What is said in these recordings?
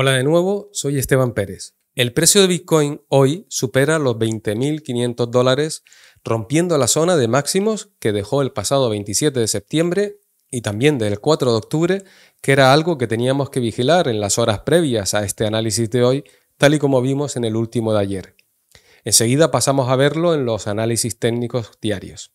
Hola de nuevo, soy Esteban Pérez. El precio de Bitcoin hoy supera los 20.500 dólares, rompiendo la zona de máximos que dejó el pasado 27 de septiembre y también del 4 de octubre, que era algo que teníamos que vigilar en las horas previas a este análisis de hoy, tal y como vimos en el último de ayer. Enseguida pasamos a verlo en los análisis técnicos diarios.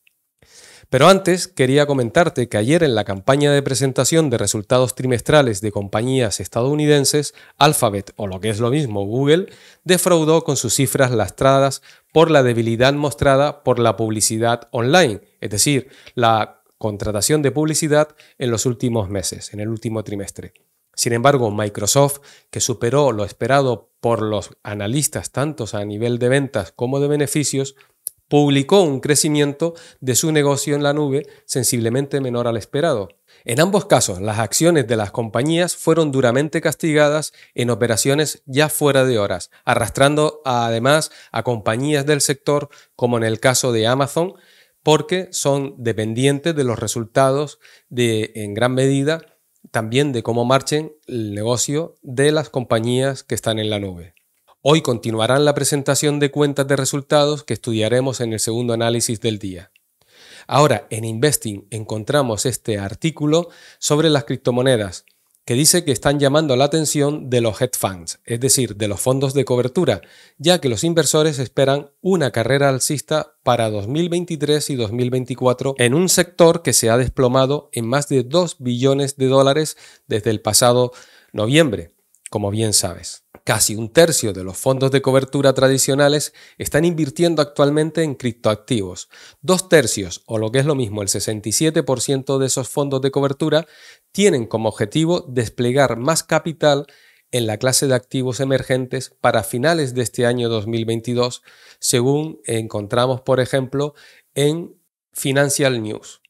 Pero antes quería comentarte que ayer en la campaña de presentación de resultados trimestrales de compañías estadounidenses, Alphabet o lo que es lo mismo Google, defraudó con sus cifras lastradas por la debilidad mostrada por la publicidad online, es decir, la contratación de publicidad en los últimos meses, en el último trimestre. Sin embargo, Microsoft, que superó lo esperado por los analistas tanto a nivel de ventas como de beneficios, publicó un crecimiento de su negocio en la nube sensiblemente menor al esperado. En ambos casos, las acciones de las compañías fueron duramente castigadas en operaciones ya fuera de horas, arrastrando además a compañías del sector, como en el caso de Amazon, porque son dependientes de los resultados de, en gran medida, también de cómo marchen el negocio de las compañías que están en la nube. Hoy continuarán la presentación de cuentas de resultados que estudiaremos en el segundo análisis del día. Ahora, en Investing encontramos este artículo sobre las criptomonedas, que dice que están llamando la atención de los hedge funds, es decir, de los fondos de cobertura, ya que los inversores esperan una carrera alcista para 2023 y 2024 en un sector que se ha desplomado en más de 2 billones de dólares desde el pasado noviembre, como bien sabes casi un tercio de los fondos de cobertura tradicionales están invirtiendo actualmente en criptoactivos. Dos tercios, o lo que es lo mismo, el 67% de esos fondos de cobertura, tienen como objetivo desplegar más capital en la clase de activos emergentes para finales de este año 2022, según encontramos, por ejemplo, en Financial News.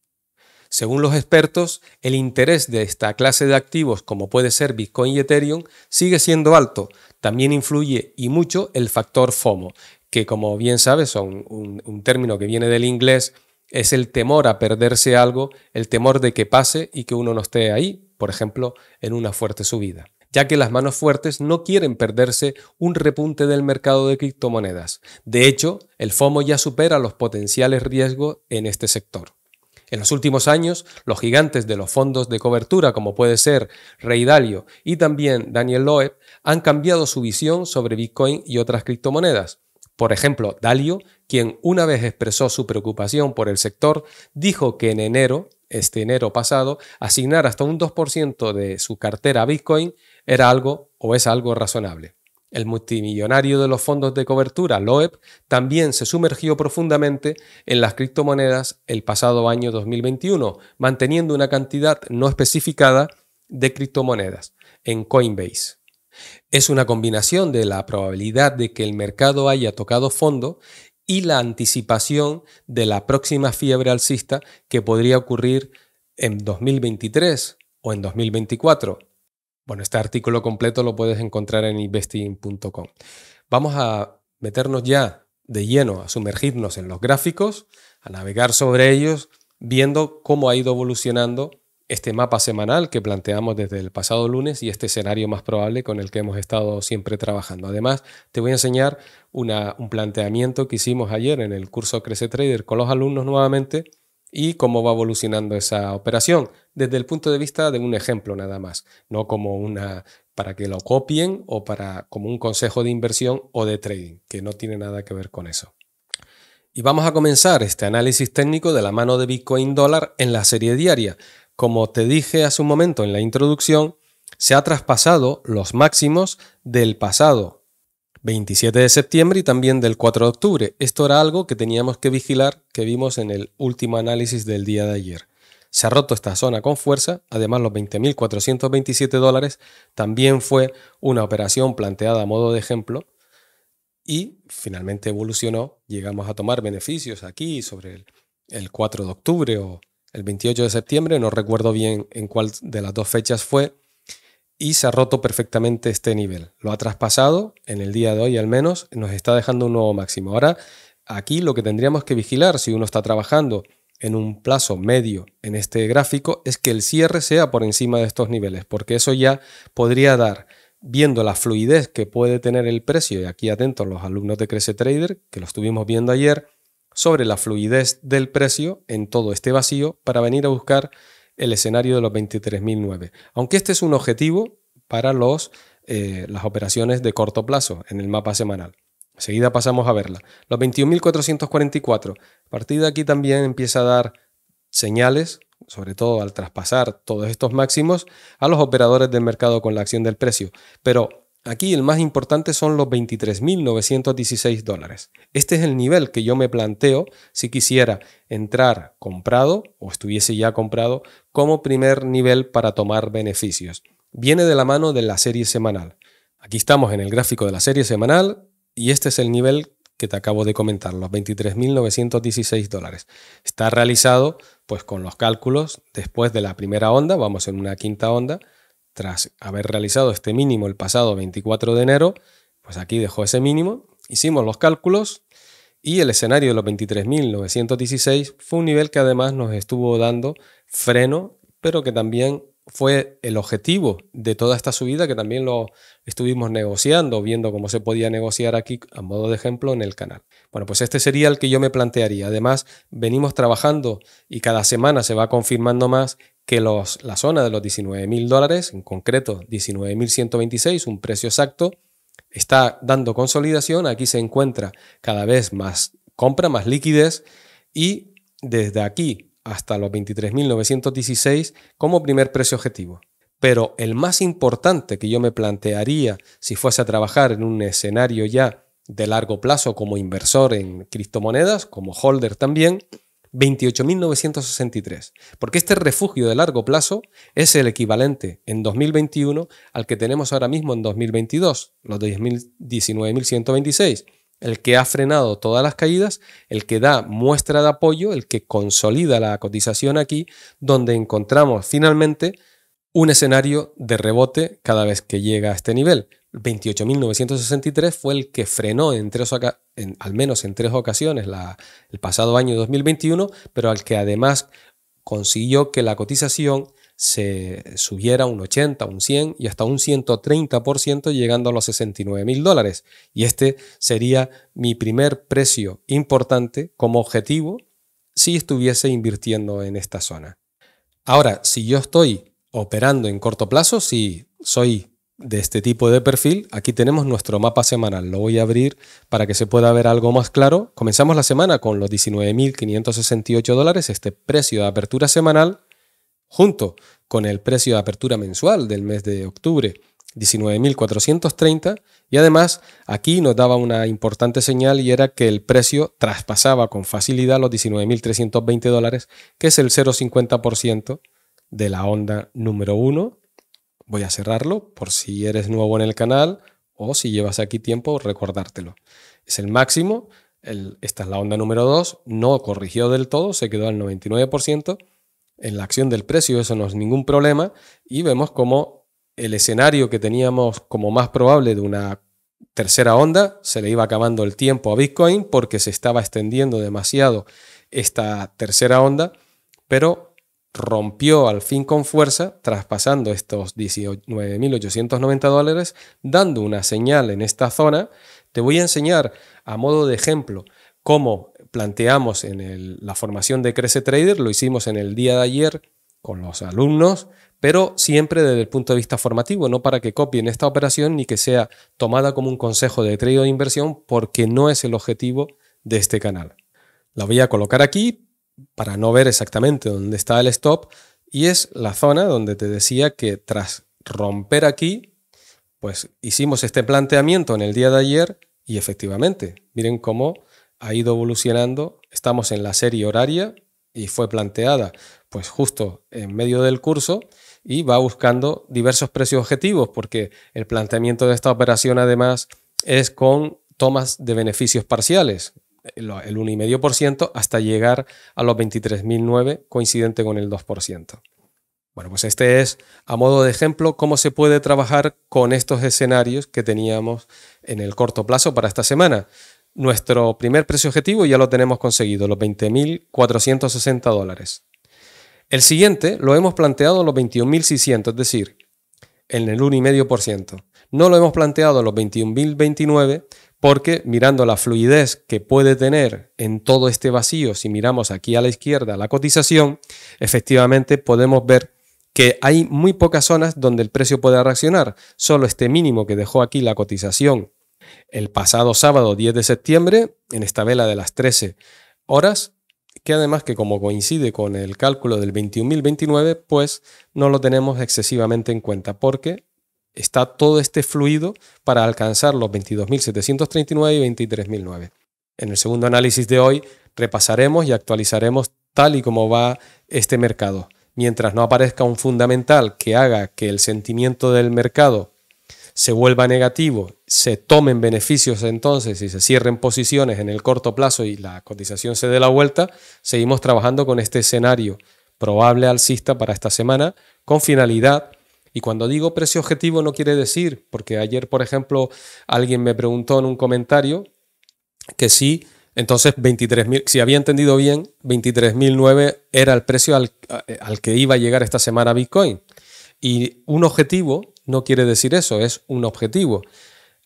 Según los expertos, el interés de esta clase de activos, como puede ser Bitcoin y Ethereum, sigue siendo alto. También influye y mucho el factor FOMO, que como bien sabes son un término que viene del inglés, es el temor a perderse algo, el temor de que pase y que uno no esté ahí, por ejemplo, en una fuerte subida ya que las manos fuertes no quieren perderse un repunte del mercado de criptomonedas. De hecho, el FOMO ya supera los potenciales riesgos en este sector. En los últimos años, los gigantes de los fondos de cobertura, como puede ser Ray Dalio y también Daniel Loeb, han cambiado su visión sobre Bitcoin y otras criptomonedas. Por ejemplo, Dalio, quien una vez expresó su preocupación por el sector, dijo que en enero, este enero pasado, asignar hasta un 2% de su cartera a Bitcoin era algo o es algo razonable. El multimillonario de los fondos de cobertura, Loeb, también se sumergió profundamente en las criptomonedas el pasado año 2021, manteniendo una cantidad no especificada de criptomonedas en Coinbase. Es una combinación de la probabilidad de que el mercado haya tocado fondo y la anticipación de la próxima fiebre alcista que podría ocurrir en 2023 o en 2024 bueno, este artículo completo lo puedes encontrar en investing.com. Vamos a meternos ya de lleno, a sumergirnos en los gráficos, a navegar sobre ellos, viendo cómo ha ido evolucionando este mapa semanal que planteamos desde el pasado lunes y este escenario más probable con el que hemos estado siempre trabajando. Además, te voy a enseñar un planteamiento que hicimos ayer en el curso Crece Trader con los alumnos nuevamente y cómo va evolucionando esa operación desde el punto de vista de un ejemplo nada más, no como una para que lo copien o para como un consejo de inversión o de trading, que no tiene nada que ver con eso. Y vamos a comenzar este análisis técnico de la mano de Bitcoin dólar en la serie diaria. Como te dije hace un momento en la introducción, se ha traspasado los máximos del pasado 27 de septiembre y también del 4 de octubre. Esto era algo que teníamos que vigilar, que vimos en el último análisis del día de ayer. Se ha roto esta zona con fuerza, además los 20.427 dólares también fue una operación planteada a modo de ejemplo y finalmente evolucionó, llegamos a tomar beneficios aquí sobre el, 4 de octubre o el 28 de septiembre, no recuerdo bien en cuál de las dos fechas fue, y se ha roto perfectamente este nivel. Lo ha traspasado, en el día de hoy al menos, nos está dejando un nuevo máximo. Ahora, aquí lo que tendríamos que vigilar si uno está trabajando en un plazo medio en este gráfico es que el cierre sea por encima de estos niveles, porque eso ya podría dar, viendo la fluidez que puede tener el precio, y aquí atentos los alumnos de Crece Trader, que lo estuvimos viendo ayer, sobre la fluidez del precio en todo este vacío para venir a buscar el escenario de los 23.009. Aunque este es un objetivo para los, eh, las operaciones de corto plazo en el mapa semanal. Seguida pasamos a verla. Los 21.444. A partir de aquí también empieza a dar señales, sobre todo al traspasar todos estos máximos, a los operadores del mercado con la acción del precio. Pero Aquí el más importante son los 23.916 dólares. Este es el nivel que yo me planteo si quisiera entrar comprado o estuviese ya comprado como primer nivel para tomar beneficios. Viene de la mano de la serie semanal. Aquí estamos en el gráfico de la serie semanal y este es el nivel que te acabo de comentar, los 23.916 dólares. Está realizado pues con los cálculos después de la primera onda, vamos en una quinta onda, tras haber realizado este mínimo el pasado 24 de enero, pues aquí dejó ese mínimo, hicimos los cálculos y el escenario de los 23.916 fue un nivel que además nos estuvo dando freno, pero que también fue el objetivo de toda esta subida, que también lo estuvimos negociando, viendo cómo se podía negociar aquí, a modo de ejemplo, en el canal. Bueno, pues este sería el que yo me plantearía. Además, venimos trabajando y cada semana se va confirmando más que los, la zona de los 19.000 mil dólares, en concreto 19.126, un precio exacto, está dando consolidación. Aquí se encuentra cada vez más compra, más liquidez y desde aquí hasta los 23.916 como primer precio objetivo. Pero el más importante que yo me plantearía si fuese a trabajar en un escenario ya de largo plazo como inversor en criptomonedas, como holder también, 28.963, porque este refugio de largo plazo es el equivalente en 2021 al que tenemos ahora mismo en 2022, los 19.126, el que ha frenado todas las caídas, el que da muestra de apoyo, el que consolida la cotización aquí, donde encontramos finalmente un escenario de rebote cada vez que llega a este nivel, 28.963 fue el que frenó en tres, al menos en tres ocasiones el pasado año 2021, pero al que además consiguió que la cotización se subiera un 80, un 100 y hasta un 130% llegando a los 69.000 dólares. Y este sería mi primer precio importante como objetivo si estuviese invirtiendo en esta zona. Ahora, si yo estoy operando en corto plazo, si soy de este tipo de perfil, aquí tenemos nuestro mapa semanal. Lo voy a abrir para que se pueda ver algo más claro. Comenzamos la semana con los 19.568 dólares, este precio de apertura semanal, junto con el precio de apertura mensual del mes de octubre, 19.430. Y además, aquí nos daba una importante señal y era que el precio traspasaba con facilidad los 19.320 dólares, que es el 0,50% de la onda número 1 voy a cerrarlo por si eres nuevo en el canal o si llevas aquí tiempo, recordártelo. Es el máximo, esta es la onda número 2, no corrigió del todo, se quedó al 99%. En la acción del precio eso no es ningún problema y vemos como el escenario que teníamos como más probable de una tercera onda se le iba acabando el tiempo a Bitcoin porque se estaba extendiendo demasiado esta tercera onda, pero rompió al fin con fuerza, traspasando estos 19.890 dólares, dando una señal en esta zona. Te voy a enseñar a modo de ejemplo cómo planteamos en la formación de Crece Trader, lo hicimos en el día de ayer con los alumnos, pero siempre desde el punto de vista formativo, no para que copien esta operación ni que sea tomada como un consejo de trade o de inversión, porque no es el objetivo de este canal. La voy a colocar aquí para no ver exactamente dónde está el stop y es la zona donde te decía que tras romper aquí, pues hicimos este planteamiento en el día de ayer y efectivamente, miren cómo ha ido evolucionando, estamos en la serie horaria y fue planteada pues justo en medio del curso y va buscando diversos precios objetivos porque el planteamiento de esta operación además es con tomas de beneficios parciales el 1,5% hasta llegar a los 23.009, coincidente con el 2%. Bueno, pues este es, a modo de ejemplo, cómo se puede trabajar con estos escenarios que teníamos en el corto plazo para esta semana. Nuestro primer precio objetivo ya lo tenemos conseguido, los 20.460 dólares. El siguiente lo hemos planteado en los 21.600, es decir, en el 1,5%. No lo hemos planteado en los 21.029 porque mirando la fluidez que puede tener en todo este vacío, si miramos aquí a la izquierda la cotización, efectivamente podemos ver que hay muy pocas zonas donde el precio pueda reaccionar. Solo este mínimo que dejó aquí la cotización el pasado sábado 10 de septiembre, en esta vela de las 13 horas, que además que como coincide con el cálculo del 21.029, pues no lo tenemos excesivamente en cuenta porque está todo este fluido para alcanzar los 22.739 y 23.009. En el segundo análisis de hoy repasaremos y actualizaremos tal y como va este mercado. Mientras no aparezca un fundamental que haga que el sentimiento del mercado se vuelva negativo, se tomen beneficios entonces y se cierren posiciones en el corto plazo y la cotización se dé la vuelta, seguimos trabajando con este escenario probable alcista para esta semana con finalidad y cuando digo precio objetivo no quiere decir, porque ayer, por ejemplo, alguien me preguntó en un comentario que sí. Entonces, 23.000, si había entendido bien, 23.009 era el precio al, que iba a llegar esta semana Bitcoin. Y un objetivo no quiere decir eso, es un objetivo.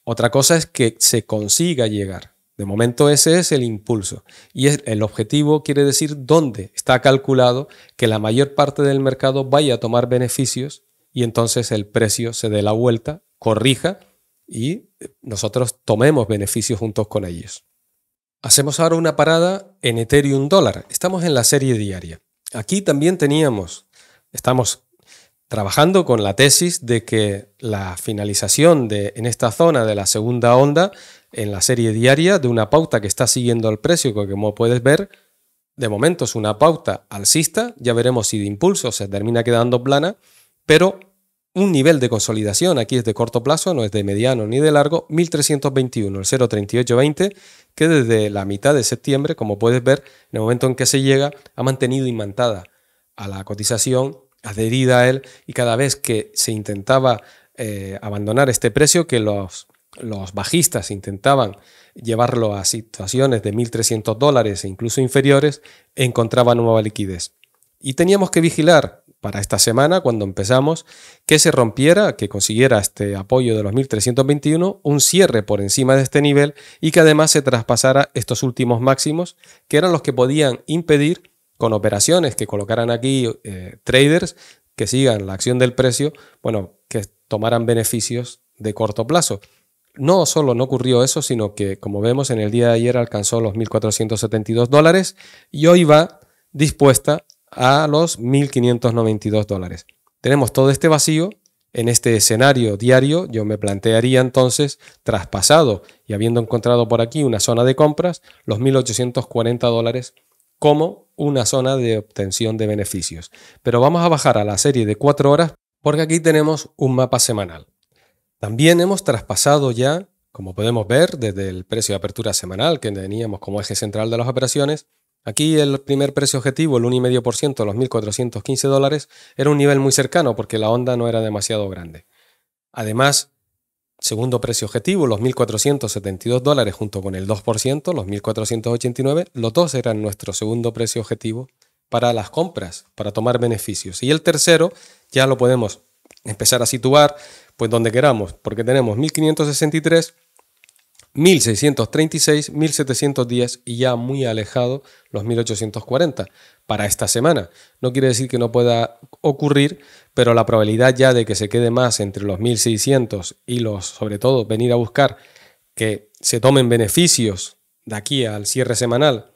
Otra cosa es que se consiga llegar. De momento ese es el impulso. Y el objetivo quiere decir dónde está calculado que la mayor parte del mercado vaya a tomar beneficios y entonces el precio se dé la vuelta, corrija y eh, nosotros tomemos beneficios juntos con ellos. Hacemos ahora una parada en Ethereum dólar. Estamos en la serie diaria. Aquí también teníamos, estamos trabajando con la tesis de que la finalización de, en esta zona de la segunda onda, en la serie diaria, de una pauta que está siguiendo el precio, que como puedes ver, de momento es una pauta alcista, ya veremos si de impulso se termina quedando plana, pero un nivel de consolidación, aquí es de corto plazo, no es de mediano ni de largo, 1321, el 03820, que desde la mitad de septiembre, como puedes ver, en el momento en que se llega, ha mantenido imantada a la cotización, adherida a él, y cada vez que se intentaba eh, abandonar este precio, que los, los bajistas intentaban llevarlo a situaciones de 1.300 dólares e incluso inferiores, encontraba nueva liquidez. Y teníamos que vigilar para esta semana, cuando empezamos, que se rompiera, que consiguiera este apoyo de los 1321, un cierre por encima de este nivel y que además se traspasara estos últimos máximos, que eran los que podían impedir con operaciones que colocaran aquí eh, traders que sigan la acción del precio, bueno, que tomaran beneficios de corto plazo. No solo no ocurrió eso, sino que, como vemos, en el día de ayer alcanzó los 1.472 dólares y hoy va dispuesta a los 1.592 dólares. Tenemos todo este vacío. En este escenario diario yo me plantearía entonces, traspasado y habiendo encontrado por aquí una zona de compras, los 1.840 dólares como una zona de obtención de beneficios. Pero vamos a bajar a la serie de 4 horas porque aquí tenemos un mapa semanal. También hemos traspasado ya, como podemos ver desde el precio de apertura semanal que teníamos como eje central de las operaciones, Aquí el primer precio objetivo, el 1,5%, los 1.415 dólares, era un nivel muy cercano porque la onda no era demasiado grande. Además, segundo precio objetivo, los 1.472 dólares junto con el 2%, los 1.489, los dos eran nuestro segundo precio objetivo para las compras, para tomar beneficios. Y el tercero ya lo podemos empezar a situar pues donde queramos, porque tenemos 1.563 1636, 1710 y ya muy alejado los 1840 para esta semana. No quiere decir que no pueda ocurrir, pero la probabilidad ya de que se quede más entre los 1600 y los, sobre todo, venir a buscar que se tomen beneficios de aquí al cierre semanal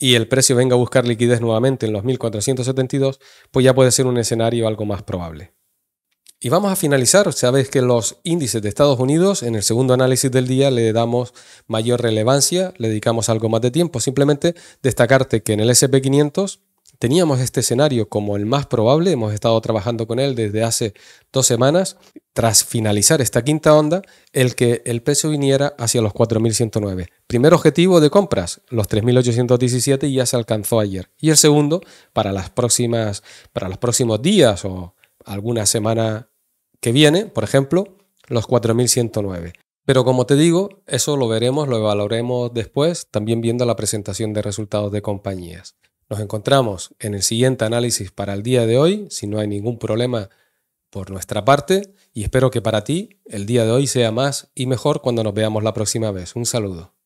y el precio venga a buscar liquidez nuevamente en los 1472, pues ya puede ser un escenario algo más probable. Y vamos a finalizar. Sabes que los índices de Estados Unidos, en el segundo análisis del día, le damos mayor relevancia, le dedicamos algo más de tiempo. Simplemente destacarte que en el SP500 teníamos este escenario como el más probable. Hemos estado trabajando con él desde hace dos semanas. Tras finalizar esta quinta onda, el que el peso viniera hacia los 4.109. Primer objetivo de compras, los 3.817 ya se alcanzó ayer. Y el segundo, para, las próximas, para los próximos días o alguna semana que viene, por ejemplo, los 4109. Pero como te digo, eso lo veremos, lo evaluaremos después, también viendo la presentación de resultados de compañías. Nos encontramos en el siguiente análisis para el día de hoy, si no hay ningún problema por nuestra parte, y espero que para ti el día de hoy sea más y mejor cuando nos veamos la próxima vez. Un saludo.